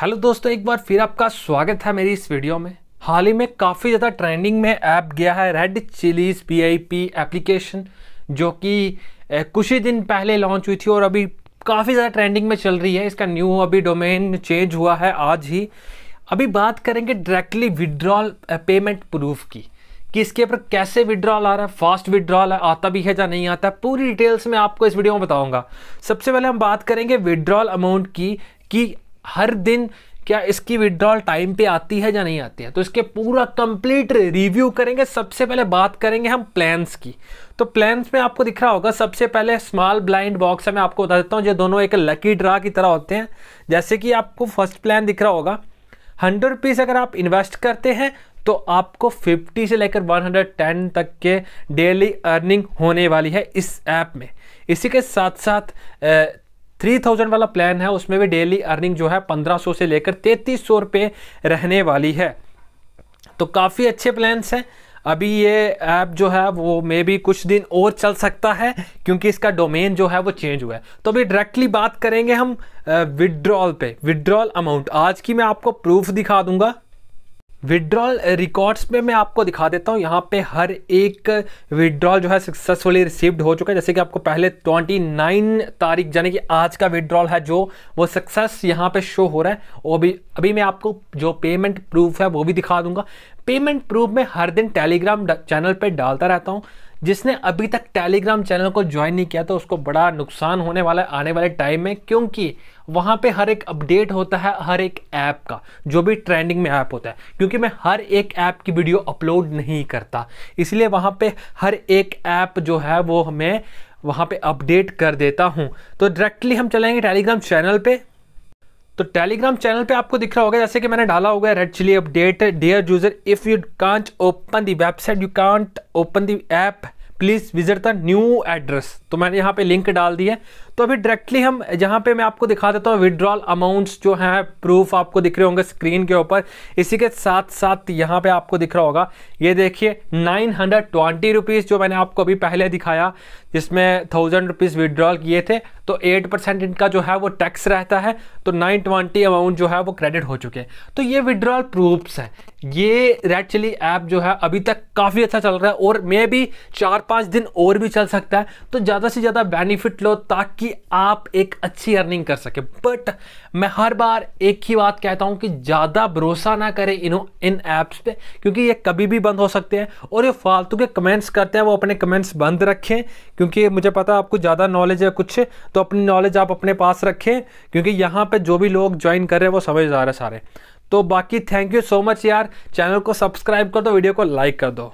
hello दोस्तों एक बार फिर आपका स्वागत है मेरी इस वीडियो में हाल ही में काफ़ी ज़्यादा ट्रेंडिंग में ऐप गया है रेड चिलीज पी एप्लीकेशन जो कि कुछ ही दिन पहले लॉन्च हुई थी और अभी काफ़ी ज़्यादा ट्रेंडिंग में चल रही है इसका न्यू अभी डोमेन चेंज हुआ है आज ही अभी बात करेंगे डायरेक्टली विड्रॉल पेमेंट प्रूफ की कि इसके ऊपर कैसे विड्रॉल आ रहा है फास्ट विड्रॉल है आता भी है या नहीं आता पूरी डिटेल्स में आपको इस वीडियो में बताऊंगा सबसे पहले हम बात करेंगे विड्रॉल अमाउंट की कि हर दिन क्या इसकी विड्रॉल टाइम पे आती है या नहीं आती है तो इसके पूरा कंप्लीट रिव्यू करेंगे सबसे पहले बात करेंगे हम प्लान्स की तो प्लान्स में आपको दिख रहा होगा सबसे पहले स्मॉल ब्लाइंड बॉक्स है मैं आपको बता देता हूँ ये दोनों एक लकी ड्रा की तरह होते हैं जैसे कि आपको फर्स्ट प्लान दिख रहा होगा हंड्रेड रुपीज़ अगर आप इन्वेस्ट करते हैं तो आपको 50 से लेकर 110 तक के डेली अर्निंग होने वाली है इस ऐप में इसी के साथ साथ थ्री थाउजेंड वाला प्लान है उसमें भी डेली अर्निंग जो है पंद्रह सौ से लेकर तैतीस सौ रुपये रहने वाली है तो काफ़ी अच्छे प्लान्स हैं अभी ये ऐप जो है वो मे भी कुछ दिन और चल सकता है क्योंकि इसका डोमेन जो है वो चेंज हुआ है तो अभी डायरेक्टली बात करेंगे हम विड्रॉल पे विड्रॉल अमाउंट आज की मैं आपको प्रूफ दिखा दूंगा विड्रॉल रिकॉर्ड्स में मैं आपको दिखा देता हूँ यहाँ पे हर एक विड्रॉल जो है सक्सेसफुली रिसीव्ड हो चुका है जैसे कि आपको पहले 29 तारीख यानी कि आज का विड्रॉल है जो वो सक्सेस यहाँ पे शो हो रहा है वो भी अभी मैं आपको जो पेमेंट प्रूफ है वो भी दिखा दूंगा पेमेंट प्रूफ में हर दिन टेलीग्राम चैनल पर डालता रहता हूँ जिसने अभी तक टेलीग्राम चैनल को ज्वाइन नहीं किया तो उसको बड़ा नुकसान होने वाला है आने वाले टाइम में क्योंकि वहाँ पे हर एक अपडेट होता है हर एक ऐप का जो भी ट्रेंडिंग में ऐप होता है क्योंकि मैं हर एक ऐप की वीडियो अपलोड नहीं करता इसलिए वहाँ पे हर एक ऐप जो है वो हमें वहाँ पे अपडेट कर देता हूँ तो डायरेक्टली हम चलेंगे टेलीग्राम चैनल पे तो टेलीग्राम चैनल पे आपको दिख रहा होगा जैसे कि मैंने डाला होगा red chilli update dear user if you can't open the website you can't open the app please visit the new address तो मैंने यहाँ पे लिंक डाल दी है तो अभी डायरेक्टली हम यहाँ पे मैं आपको दिखा देता हूँ विदड्रॉल अमाउंट्स जो है प्रूफ आपको दिख रहे होंगे स्क्रीन के ऊपर इसी के साथ साथ यहाँ पे आपको दिख रहा होगा ये देखिए नाइन हंड्रेड ट्वेंटी रुपीज़ जो मैंने आपको अभी पहले दिखाया जिसमें थाउजेंड रुपीज़ विड्रॉल किए थे तो एट परसेंट इनका जो है वो टैक्स रहता है तो नाइन ट्वेंटी अमाउंट जो है वो क्रेडिट हो चुके हैं तो ये विदड्रॉल प्रूफ्स हैं ये रेड चिली ऐप जो है अभी तक काफ़ी अच्छा चल रहा है और मे भी चार पाँच दिन और भी चल सकता है तो ज़्यादा से ज़्यादा बेनिफिट लो ताकि आप एक अच्छी अर्निंग कर सके बट मैं हर बार एक ही बात कहता हूँ कि ज़्यादा भरोसा ना करें इनो इन ऐप्स पे क्योंकि ये कभी भी बंद हो सकते हैं और ये फालतू के कमेंट्स करते हैं वो अपने कमेंट्स बंद रखें क्योंकि मुझे पता है आपको ज़्यादा नॉलेज है कुछ तो अपनी नॉलेज आप अपने पास रखें क्योंकि यहाँ पर जो भी लोग ज्वाइन कर रहे हैं वो समझ जा रहे सारे तो बाकी थैंक यू सो मच यार चैनल को सब्सक्राइब कर दो वीडियो को लाइक कर दो